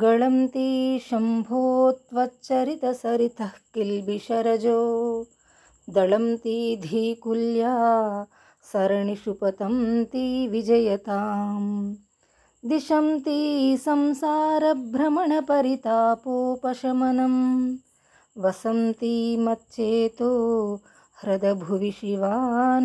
गळन्ती शम्भो त्वच्चरितसरितः किल्बिशरजो दळन्ती धीकुल्या सरणिषु पतन्ती विजयतां दिशन्ती संसारभ्रमणपरितापोपशमनं वसन्ती मच्चेतो ह्रदभुवि शिवानन्दलहरी